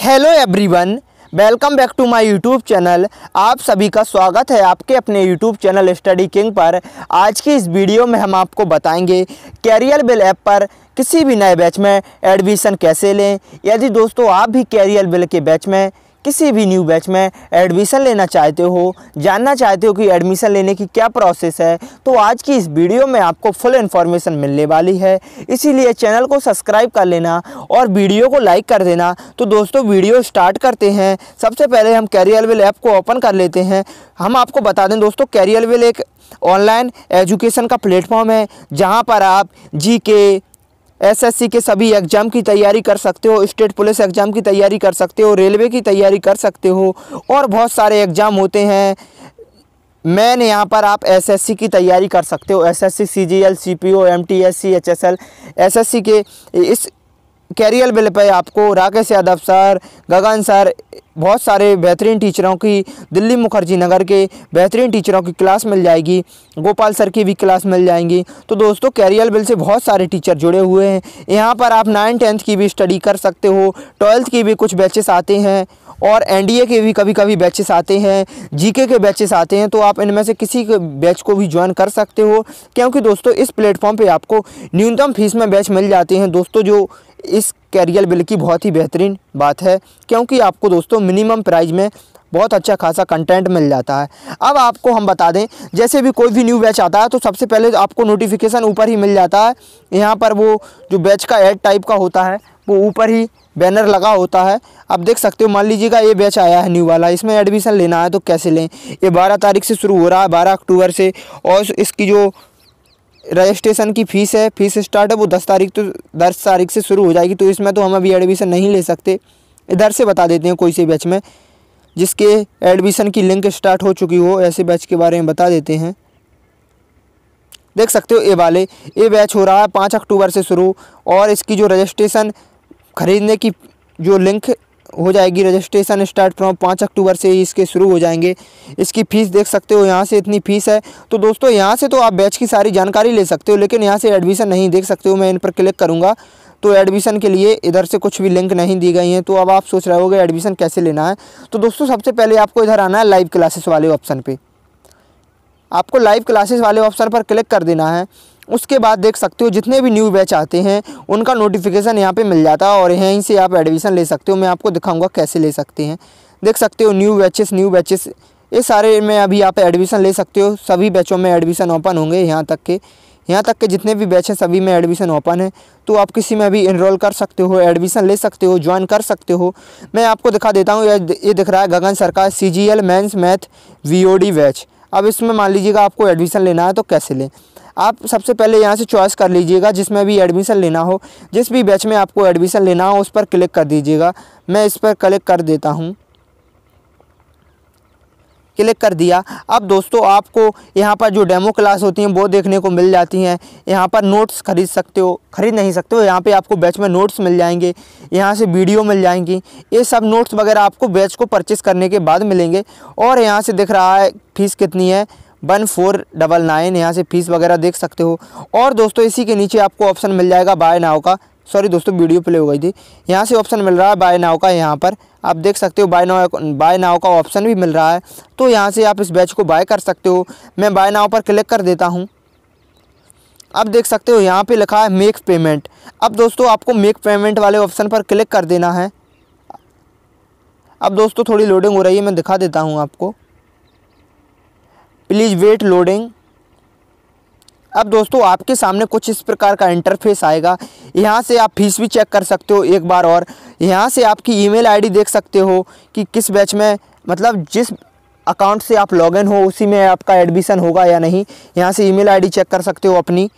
hello everyone welcome back to my YouTube channel आप सभी का स्वागत है आपके अपने यूट्यूब चैनल स्टडी किंग पर आज की इस वीडियो में हम आपको बताएंगे कैरियर बिल ऐप पर किसी भी नए बैच में एडमिशन कैसे लें यदि दोस्तों आप भी कैरियर बिल के बैच में किसी भी न्यू बैच में एडमिशन लेना चाहते हो जानना चाहते हो कि एडमिशन लेने की क्या प्रोसेस है तो आज की इस वीडियो में आपको फुल इन्फॉर्मेशन मिलने वाली है इसीलिए चैनल को सब्सक्राइब कर लेना और वीडियो को लाइक कर देना तो दोस्तों वीडियो स्टार्ट करते हैं सबसे पहले हम कैरियर वेल ऐप को ओपन कर लेते हैं हम आपको बता दें दोस्तों कैरियर वेल एक ऑनलाइन एजुकेशन का प्लेटफॉर्म है जहाँ पर आप जी के एसएससी के सभी एग्जाम की तैयारी कर सकते हो स्टेट पुलिस एग्जाम की तैयारी कर सकते हो रेलवे की तैयारी कर सकते हो और बहुत सारे एग्ज़ाम होते हैं मैन यहाँ पर आप एसएससी की तैयारी कर सकते हो SSC, CGL, CPO, MTS, HSL, SSC के इस कैरियर बिल पर आपको राकेश यादव सर गगन सर बहुत सारे बेहतरीन टीचरों की दिल्ली मुखर्जी नगर के बेहतरीन टीचरों की क्लास मिल जाएगी गोपाल सर की भी क्लास मिल जाएंगी तो दोस्तों कैरियर बिल से बहुत सारे टीचर जुड़े हुए हैं यहाँ पर आप नाइन टेंथ की भी स्टडी कर सकते हो ट्वेल्थ की भी कुछ बैचेस आते हैं और एनडीए के भी कभी कभी बैचेस आते हैं जीके के बैचेस आते हैं तो आप इनमें से किसी के बैच को भी ज्वाइन कर सकते हो क्योंकि दोस्तों इस प्लेटफॉर्म पे आपको न्यूनतम फीस में बैच मिल जाते हैं दोस्तों जो इस कैरियर बिल की बहुत ही बेहतरीन बात है क्योंकि आपको दोस्तों मिनिमम प्राइज में बहुत अच्छा खासा कंटेंट मिल जाता है अब आपको हम बता दें जैसे भी कोई भी न्यू बैच आता है तो सबसे पहले आपको नोटिफिकेशन ऊपर ही मिल जाता है यहाँ पर वो जो बैच का एड टाइप का होता है वो ऊपर ही बैनर लगा होता है आप देख सकते हो मान लीजिएगा ये बैच आया है न्यू वाला इसमें एडमिशन लेना है तो कैसे लें ये बारह तारीख से शुरू हो रहा है बारह अक्टूबर से और इसकी जो रजिस्ट्रेशन की फ़ीस है फीस स्टार्ट है वो दस तारीख तो दस तारीख से शुरू हो जाएगी तो इसमें तो हम अभी एडमिशन नहीं ले सकते इधर से बता देते हैं कोई से बैच में जिसके एडमिशन की लिंक स्टार्ट हो चुकी हो ऐसे बैच के बारे में बता देते हैं देख सकते हो ये वाले ये बैच हो रहा है पाँच अक्टूबर से शुरू और इसकी जो रजिस्ट्रेशन खरीदने की जो लिंक हो जाएगी रजिस्ट्रेशन स्टार्ट फ्रॉम पाँच अक्टूबर से ही इसके शुरू हो जाएंगे इसकी फ़ीस देख सकते हो यहाँ से इतनी फ़ीस है तो दोस्तों यहाँ से तो आप बैच की सारी जानकारी ले सकते हो लेकिन यहाँ से एडमिशन नहीं देख सकते हो मैं इन पर क्लिक करूँगा तो एडमिशन के लिए इधर से कुछ भी लिंक नहीं दी गई हैं तो अब आप सोच रहे होगे एडमिशन कैसे लेना है तो दोस्तों सबसे पहले आपको इधर आना है लाइव क्लासेस वाले ऑप्शन पर आपको लाइव क्लासेस वाले ऑप्शन पर क्लिक कर देना है उसके बाद देख सकते हो जितने भी न्यू बैच आते हैं उनका नोटिफिकेशन यहाँ पे मिल जाता है और यहीं से आप एडमिशन ले सकते हो मैं आपको दिखाऊंगा कैसे ले सकते हैं देख सकते हो न्यू बैचेस न्यू बैचेस ये सारे में अभी आप एडमिशन ले सकते हो सभी बैचों में एडमिशन ओपन होंगे यहाँ तक के यहाँ तक के जितने भी बैच हैं सभी में एडमिशन ओपन है तो आप किसी में भी इनरोल कर सकते हो एडमिशन ले सकते हो ज्वाइन कर सकते हो मैं आपको दिखा देता हूँ ये दिख रहा है गगन सरकार C G L math V batch अब इसमें मान लीजिएगा आपको एडमिशन लेना है तो कैसे लें आप सबसे पहले यहाँ से चॉइस कर लीजिएगा जिसमें भी एडमिशन लेना हो जिस भी बैच में आपको एडमिशन लेना हो उस पर क्लिक कर दीजिएगा मैं इस पर क्लिक कर देता हूँ क्लिक कर दिया अब दोस्तों आपको यहाँ पर जो डेमो क्लास होती हैं वो देखने को मिल जाती हैं यहाँ पर नोट्स खरीद सकते हो खरीद नहीं सकते हो यहाँ पे आपको बैच में नोट्स मिल जाएंगे यहाँ से वीडियो मिल जाएंगी ये सब नोट्स वगैरह आपको बैच को परचेस करने के बाद मिलेंगे और यहाँ से दिख रहा है फीस कितनी है वन फोर डबल नाइन यहाँ से फीस वगैरह देख सकते हो और दोस्तों इसी के नीचे आपको ऑप्शन मिल जाएगा बाय नाव का सॉरी दोस्तों वीडियो प्ले हो गई थी यहाँ से ऑप्शन मिल रहा है बाय नाव का यहाँ पर आप देख सकते हो बाय नाव बाय नाव का ऑप्शन भी मिल रहा है तो यहाँ से आप इस बैच को बाय कर सकते हो मैं बाय नाव पर क्लिक कर देता हूँ अब देख सकते हो यहाँ पे लिखा है मेक पेमेंट अब दोस्तों आपको मेक पेमेंट वाले ऑप्शन पर क्लिक कर देना है अब दोस्तों थोड़ी लोडिंग हो रही है मैं दिखा देता हूँ आपको प्लीज़ वेट लोडिंग अब दोस्तों आपके सामने कुछ इस प्रकार का इंटरफेस आएगा यहाँ से आप फीस भी चेक कर सकते हो एक बार और यहाँ से आपकी ईमेल आईडी देख सकते हो कि किस बैच में मतलब जिस अकाउंट से आप लॉगिन हो उसी में आपका एडमिशन होगा या नहीं यहाँ से ईमेल आईडी चेक कर सकते हो अपनी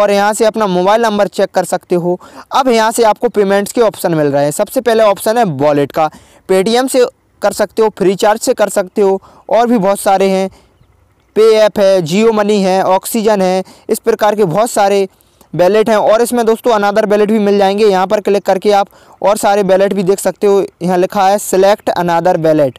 और यहाँ से अपना मोबाइल नंबर चेक कर सकते हो अब यहाँ से आपको पेमेंट्स के ऑप्शन मिल रहे हैं सबसे पहले ऑप्शन है वॉलेट का पेटीएम से कर सकते हो फ्रीचार्ज से कर सकते हो और भी बहुत सारे हैं पे ऐप है जियो मनी है ऑक्सीजन है इस प्रकार के बहुत सारे बैलेट हैं और इसमें दोस्तों अनादर बैलेट भी मिल जाएंगे यहाँ पर क्लिक करके आप और सारे बैलेट भी देख सकते हो यहाँ लिखा है सिलेक्ट अनादर बैलेट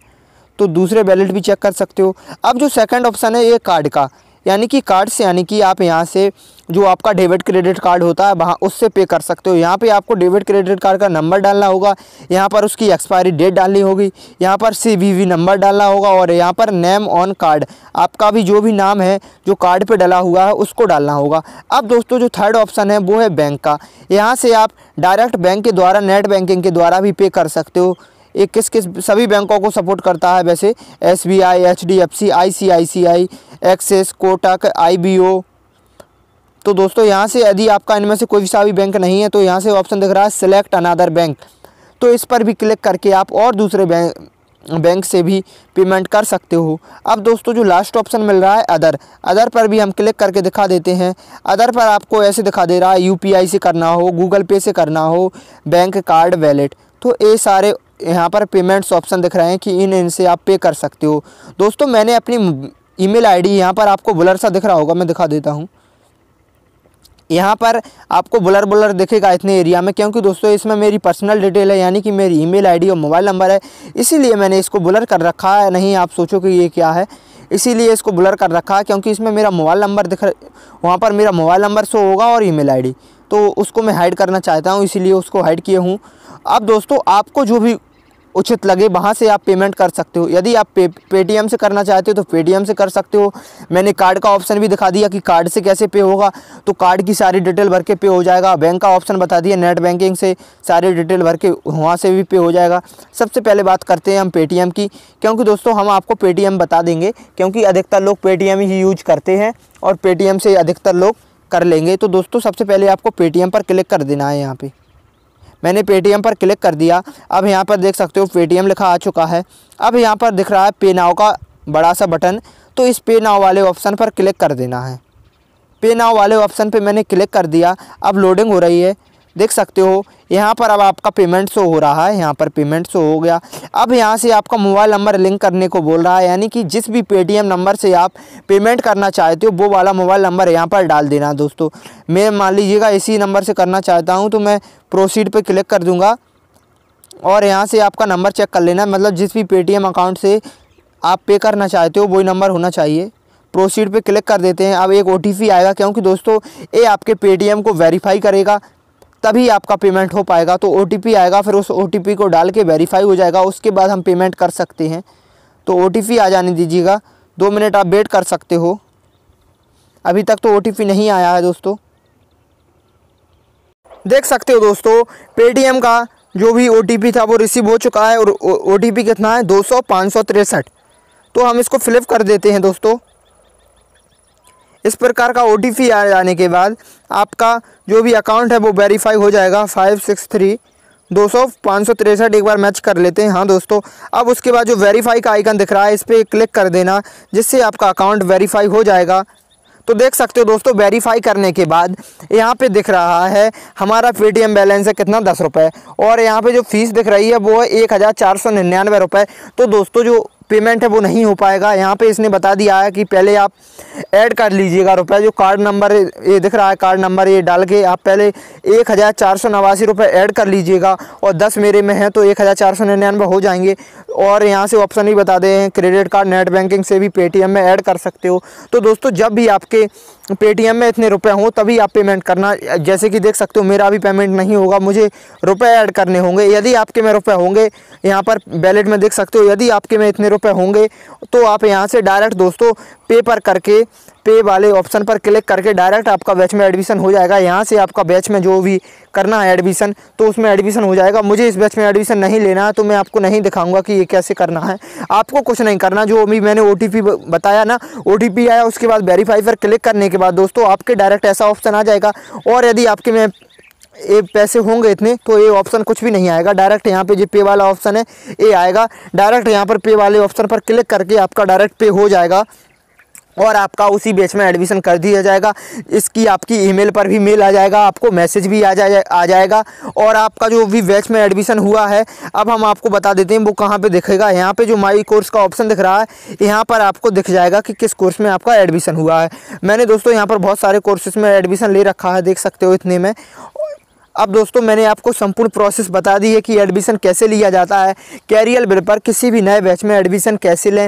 तो दूसरे बैलेट भी चेक कर सकते हो अब जो सेकंड ऑप्शन है ये कार्ड का यानी कि कार्ड से यानी कि आप यहाँ से जो आपका डेबिट क्रेडिट कार्ड होता है वहाँ उससे पे कर सकते हो यहाँ पे आपको डेबिट क्रेडिट कार्ड का नंबर डालना होगा यहाँ पर उसकी एक्सपायरी डेट डालनी होगी यहाँ पर सी नंबर डालना होगा और यहाँ पर नेम ऑन कार्ड आपका भी जो भी नाम है जो कार्ड पर डला हुआ है उसको डालना होगा अब दोस्तों जो थर्ड ऑप्शन है वो है बैंक का यहाँ से आप डायरेक्ट बैंक के द्वारा नेट बैंकिंग के द्वारा भी पे कर सकते हो ये किस किस सभी बैंकों को सपोर्ट करता है वैसे S B I H D F C I C I C I Axis Kotak I B O तो दोस्तों यहाँ से यदि आपका इनमें से कोई सा भी बैंक नहीं है तो यहाँ से ऑप्शन दिख रहा है सिलेक्ट अनादर बैंक तो इस पर भी क्लिक करके आप और दूसरे बैंक बैंक से भी पेमेंट कर सकते हो अब दोस्तों जो लास्ट ऑप्शन मिल रहा है अदर अदर पर भी हम क्लिक करके दिखा देते हैं अदर पर आपको ऐसे दिखा दे रहा है यूपीआई से करना हो गूगल पे से करना हो बैंक कार्ड वैलेट तो ये सारे यहाँ पर पेमेंट्स ऑप्शन दिख रहे हैं कि इन इनसे आप पे कर सकते हो दोस्तों मैंने अपनी ईमेल आईडी यहाँ पर आपको बुलर सा दिख रहा होगा मैं दिखा देता हूँ यहाँ पर आपको बुलर बुलर दिखेगा इतने एरिया में क्योंकि दोस्तों इसमें मेरी पर्सनल डिटेल है यानी कि मेरी ईमेल आईडी और मोबाइल नंबर है इसीलिए मैंने इसको बुलर कर रखा है नहीं आप सोचो कि ये क्या है इसीलिए इसको बुलर कर रखा है क्योंकि इसमें मेरा मोबाइल नंबर दिख वहाँ पर मेरा मोबाइल नंबर शो होगा और ईमेल आईडी तो उसको मैं हाइड करना चाहता हूँ इसीलिए उसको हाइड किए हूँ अब दोस्तों आपको जो भी उचित लगे वहाँ से आप पेमेंट कर सकते हो यदि आप पे पेटीएम से करना चाहते हो तो पेटीएम से कर सकते हो मैंने कार्ड का ऑप्शन भी दिखा दिया कि कार्ड से कैसे पे होगा तो कार्ड की सारी डिटेल भर के पे हो जाएगा बैंक का ऑप्शन बता दिया नेट बैंकिंग से सारी डिटेल भर के वहाँ से भी पे हो जाएगा सबसे पहले बात करते हैं हम पे की क्योंकि दोस्तों हम आपको पेटीएम बता देंगे क्योंकि अधिकतर लोग पेटीएम ही यूज करते हैं और पेटीएम से अधिकतर लोग कर लेंगे तो दोस्तों सबसे पहले आपको पेटीएम पर क्लिक कर देना है यहाँ पर मैंने पेटीएम पर क्लिक कर दिया अब यहाँ पर देख सकते हो पेटीएम लिखा आ चुका है अब यहाँ पर दिख रहा है पे नाव का बड़ा सा बटन तो इस पे नाव वाले ऑप्शन पर क्लिक कर देना है पे नाव वाले ऑप्शन पे मैंने क्लिक कर दिया अब लोडिंग हो रही है देख सकते हो यहाँ पर अब आपका पेमेंट शो हो रहा है यहाँ पर पेमेंट शो हो गया अब यहाँ से आपका मोबाइल नंबर लिंक करने को बोल रहा है यानी कि जिस भी पेटीएम नंबर से आप पेमेंट करना चाहते हो वो वाला मोबाइल नंबर यहाँ पर डाल देना दोस्तों मैं मान लीजिएगा इसी नंबर से करना चाहता हूँ तो मैं प्रोसीड पर क्लिक कर दूँगा और यहाँ से आपका नंबर चेक कर लेना मतलब जिस भी पेटीएम अकाउंट से आप पे करना चाहते हो वही नंबर होना चाहिए प्रोसीड पे क्लिक कर देते हैं अब एक ओ आएगा क्योंकि दोस्तों ये आपके पेटीएम को वेरीफाई करेगा तभी आपका पेमेंट हो पाएगा तो ओ आएगा फिर उस ओ को डाल के वेरीफाई हो जाएगा उसके बाद हम पेमेंट कर सकते हैं तो ओ आ जाने दीजिएगा दो मिनट आप वेट कर सकते हो अभी तक तो ओ नहीं आया है दोस्तों देख सकते हो दोस्तों पे का जो भी ओ था वो रिसीव हो चुका है और ओ कितना है दो सौ तो हम इसको फ्लिप कर देते हैं दोस्तों इस प्रकार का ओ टी आ जाने के बाद आपका जो भी अकाउंट है वो वेरीफाई हो जाएगा फाइव सिक्स थ्री दो सौ पाँच सौ तिरसठ एक बार मैच कर लेते हैं हाँ दोस्तों अब उसके बाद जो वेरीफाई का आइकन दिख रहा है इस पर क्लिक कर देना जिससे आपका अकाउंट वेरीफाई हो जाएगा तो देख सकते हो दोस्तों वेरीफाई करने के बाद यहाँ पे दिख रहा है हमारा पेटीएम बैलेंस है कितना दस रुपये और यहाँ पे जो फीस दिख रही है वो है एक हज़ार चार सौ निन्यानवे रुपये तो दोस्तों जो पेमेंट है वो नहीं हो पाएगा यहाँ पे इसने बता दिया है कि पहले आप ऐड कर लीजिएगा रुपया जो कार्ड नंबर ये दिख रहा है कार्ड नंबर ये डाल के आप पहले एक हज़ार चार सौ नवासी रुपये ऐड कर लीजिएगा और दस मेरे में हैं तो एक हज़ार चार सौ निन्यानवे हो जाएंगे और यहाँ से ऑप्शन ही बता दें क्रेडिट कार्ड नेट बैंकिंग से भी पेटीएम में ऐड कर सकते हो तो दोस्तों जब भी आपके पेटीएम में इतने रुपए हों तभी आप पेमेंट करना जैसे कि देख सकते हो मेरा भी पेमेंट नहीं होगा मुझे रुपए ऐड करने होंगे यदि आपके में रुपए होंगे यहाँ पर बैलेट में देख सकते हो यदि आपके में इतने रुपये होंगे तो आप यहाँ से डायरेक्ट दोस्तों पे पर करके पे वाले ऑप्शन पर क्लिक करके डायरेक्ट आपका बैच में एडमिशन हो जाएगा यहाँ से आपका बैच में जो भी करना है एडमिशन तो उसमें एडमिशन हो जाएगा मुझे इस बैच में एडमिशन नहीं लेना है तो मैं आपको नहीं दिखाऊंगा कि ये कैसे करना है आपको कुछ नहीं करना जो अभी मैंने ओ बताया ना ओ आया उसके बाद वेरीफाई पर क्लिक करने के बाद दोस्तों आपके डायरेक्ट ऐसा ऑप्शन आ जाएगा और यदि आपके में ये पैसे होंगे इतने तो ये ऑप्शन कुछ भी नहीं आएगा डायरेक्ट यहाँ पे जो पे वाला ऑप्शन है ये आएगा डायरेक्ट यहाँ पर पे वाले ऑप्शन पर क्लिक करके आपका डायरेक्ट पे हो जाएगा और आपका उसी बैच में एडमिशन कर दिया जाएगा इसकी आपकी ईमेल पर भी मेल आ जाएगा आपको मैसेज भी आ जाए आ जाएगा और आपका जो भी बैच में एडमिशन हुआ है अब हम आपको बता देते हैं वो कहाँ पे दिखेगा यहाँ पे जो माई कोर्स का ऑप्शन दिख रहा है यहाँ पर आपको दिख जाएगा कि किस कोर्स में आपका एडमिशन हुआ है मैंने दोस्तों यहाँ पर बहुत सारे कोर्सेज में एडमिशन ले रखा है देख सकते हो इतने में अब दोस्तों मैंने आपको संपूर्ण प्रोसेस बता दी है कि एडमिशन कैसे लिया जाता है कैरियर बिल पर किसी भी नए बैच में एडमिशन कैसे लें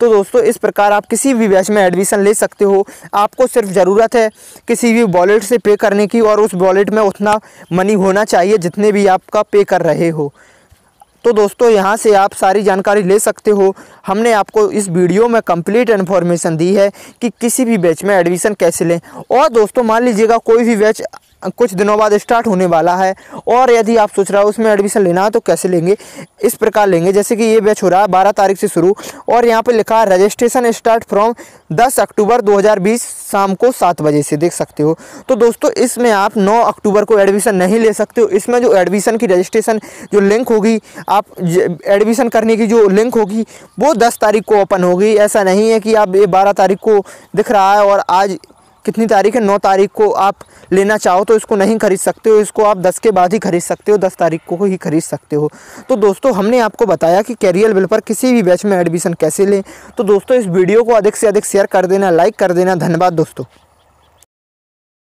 तो दोस्तों इस प्रकार आप किसी भी बैच में एडमिशन ले सकते हो आपको सिर्फ ज़रूरत है किसी भी वॉलेट से पे करने की और उस वॉलेट में उतना मनी होना चाहिए जितने भी आपका पे कर रहे हो तो दोस्तों यहाँ से आप सारी जानकारी ले सकते हो हमने आपको इस वीडियो में कंप्लीट इन्फॉर्मेशन दी है कि किसी भी बैच में एडमिशन कैसे लें और दोस्तों मान लीजिएगा कोई भी बैच कुछ दिनों बाद स्टार्ट होने वाला है और यदि आप सोच रहे हो उसमें एडमिशन लेना है तो कैसे लेंगे इस प्रकार लेंगे जैसे कि ये बैच हो रहा है बारह तारीख से शुरू और यहाँ पर लिखा है रजिस्ट्रेशन स्टार्ट फ्रॉम दस अक्टूबर दो शाम को सात बजे से देख सकते हो तो दोस्तों इसमें आप नौ अक्टूबर को एडमिशन नहीं ले सकते हो इसमें जो एडमिशन की रजिस्ट्रेशन जो लिंक होगी आप एडमिशन करने की जो लिंक होगी वो दस तारीख को ओपन होगी ऐसा नहीं है कि आप ये बारह तारीख को दिख रहा है और आज कितनी तारीख है नौ तारीख को आप लेना चाहो तो इसको नहीं खरीद सकते हो इसको आप दस के बाद ही खरीद सकते हो दस तारीख को ही खरीद सकते हो तो दोस्तों हमने आपको बताया कि कैरियर बिल पर किसी भी बैच में एडमिशन कैसे लें तो दोस्तों इस वीडियो को अधिक से अधिक शेयर कर देना लाइक कर देना धन्यवाद दोस्तों